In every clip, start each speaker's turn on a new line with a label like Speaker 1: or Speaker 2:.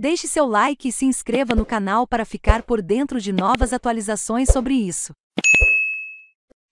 Speaker 1: Deixe seu like e se inscreva no canal para ficar por dentro de novas atualizações sobre isso.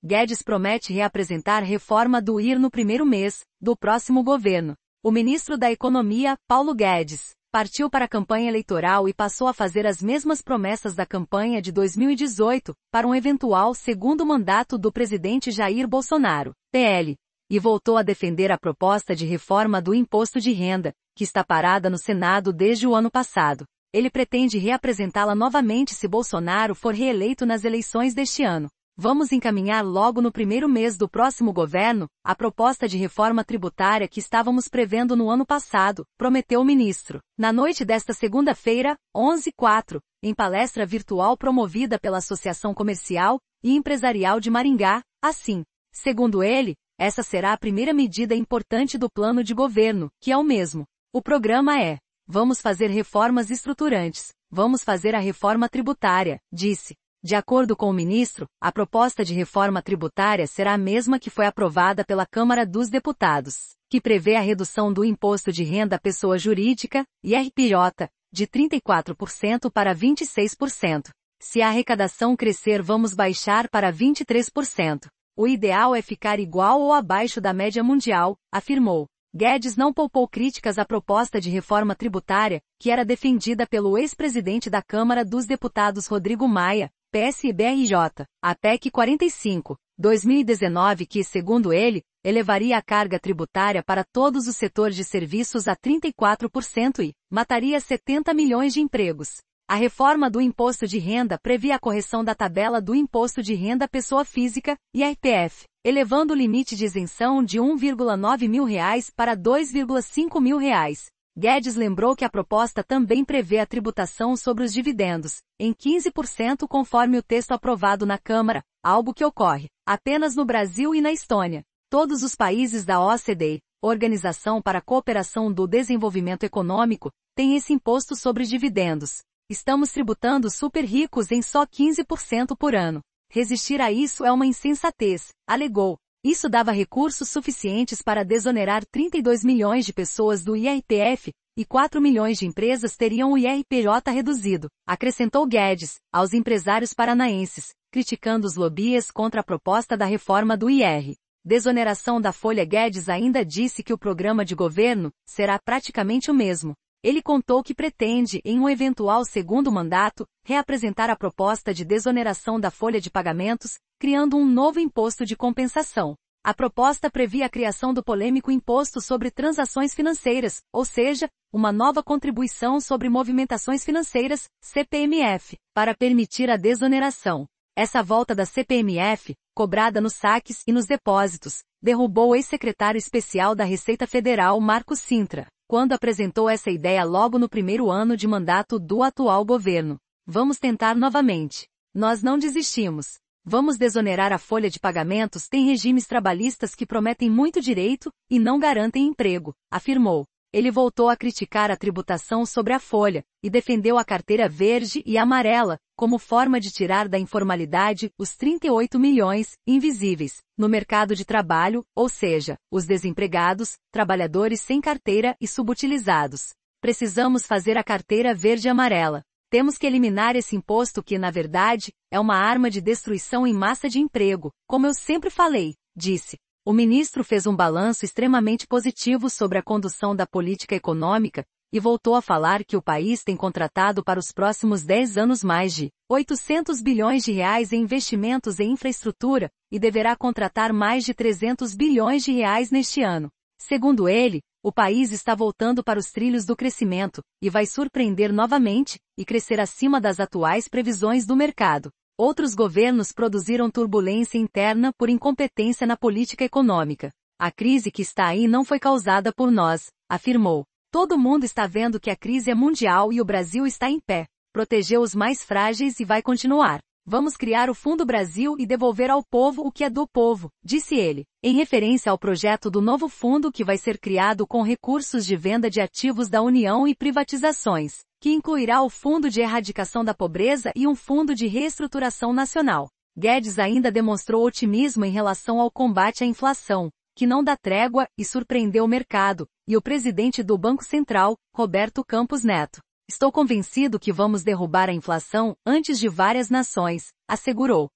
Speaker 1: Guedes promete reapresentar reforma do IR no primeiro mês do próximo governo. O ministro da Economia, Paulo Guedes, partiu para a campanha eleitoral e passou a fazer as mesmas promessas da campanha de 2018 para um eventual segundo mandato do presidente Jair Bolsonaro. PL e voltou a defender a proposta de reforma do imposto de renda, que está parada no Senado desde o ano passado. Ele pretende reapresentá-la novamente se Bolsonaro for reeleito nas eleições deste ano. Vamos encaminhar logo no primeiro mês do próximo governo a proposta de reforma tributária que estávamos prevendo no ano passado, prometeu o ministro. Na noite desta segunda-feira, 11/4, em palestra virtual promovida pela Associação Comercial e Empresarial de Maringá, assim, segundo ele, essa será a primeira medida importante do plano de governo, que é o mesmo. O programa é: vamos fazer reformas estruturantes, vamos fazer a reforma tributária, disse. De acordo com o ministro, a proposta de reforma tributária será a mesma que foi aprovada pela Câmara dos Deputados, que prevê a redução do imposto de renda à pessoa jurídica, IRPJ, de 34% para 26%. Se a arrecadação crescer, vamos baixar para 23%. O ideal é ficar igual ou abaixo da média mundial, afirmou. Guedes não poupou críticas à proposta de reforma tributária, que era defendida pelo ex-presidente da Câmara dos Deputados Rodrigo Maia, PSBRJ, a PEC 45, 2019 que, segundo ele, elevaria a carga tributária para todos os setores de serviços a 34% e mataria 70 milhões de empregos. A reforma do imposto de renda previa a correção da tabela do imposto de renda pessoa física, IRPF, elevando o limite de isenção de R$ 1,9 mil reais para R$ 2,5 mil. Reais. Guedes lembrou que a proposta também prevê a tributação sobre os dividendos, em 15% conforme o texto aprovado na Câmara, algo que ocorre apenas no Brasil e na Estônia. Todos os países da OCDE, Organização para a Cooperação do Desenvolvimento Econômico, têm esse imposto sobre dividendos. Estamos tributando super ricos em só 15% por ano. Resistir a isso é uma insensatez, alegou. Isso dava recursos suficientes para desonerar 32 milhões de pessoas do IRPF, e 4 milhões de empresas teriam o IRPJ reduzido, acrescentou Guedes, aos empresários paranaenses, criticando os lobias contra a proposta da reforma do IR. Desoneração da Folha Guedes ainda disse que o programa de governo será praticamente o mesmo, ele contou que pretende, em um eventual segundo mandato, reapresentar a proposta de desoneração da folha de pagamentos, criando um novo imposto de compensação. A proposta previa a criação do polêmico Imposto sobre Transações Financeiras, ou seja, uma nova contribuição sobre movimentações financeiras, CPMF, para permitir a desoneração. Essa volta da CPMF, cobrada nos saques e nos depósitos, derrubou o ex-secretário especial da Receita Federal Marco Sintra quando apresentou essa ideia logo no primeiro ano de mandato do atual governo. Vamos tentar novamente. Nós não desistimos. Vamos desonerar a folha de pagamentos tem regimes trabalhistas que prometem muito direito e não garantem emprego, afirmou. Ele voltou a criticar a tributação sobre a folha e defendeu a carteira verde e amarela, como forma de tirar da informalidade os 38 milhões invisíveis no mercado de trabalho, ou seja, os desempregados, trabalhadores sem carteira e subutilizados. Precisamos fazer a carteira verde amarela. Temos que eliminar esse imposto que, na verdade, é uma arma de destruição em massa de emprego, como eu sempre falei, disse. O ministro fez um balanço extremamente positivo sobre a condução da política econômica, e voltou a falar que o país tem contratado para os próximos 10 anos mais de 800 bilhões de reais em investimentos em infraestrutura e deverá contratar mais de 300 bilhões de reais neste ano. Segundo ele, o país está voltando para os trilhos do crescimento e vai surpreender novamente e crescer acima das atuais previsões do mercado. Outros governos produziram turbulência interna por incompetência na política econômica. A crise que está aí não foi causada por nós, afirmou. Todo mundo está vendo que a crise é mundial e o Brasil está em pé. Protegeu os mais frágeis e vai continuar. Vamos criar o Fundo Brasil e devolver ao povo o que é do povo, disse ele, em referência ao projeto do novo fundo que vai ser criado com recursos de venda de ativos da União e privatizações, que incluirá o Fundo de Erradicação da Pobreza e um Fundo de Reestruturação Nacional. Guedes ainda demonstrou otimismo em relação ao combate à inflação, que não dá trégua e surpreendeu o mercado, e o presidente do Banco Central, Roberto Campos Neto. Estou convencido que vamos derrubar a inflação antes de várias nações, assegurou.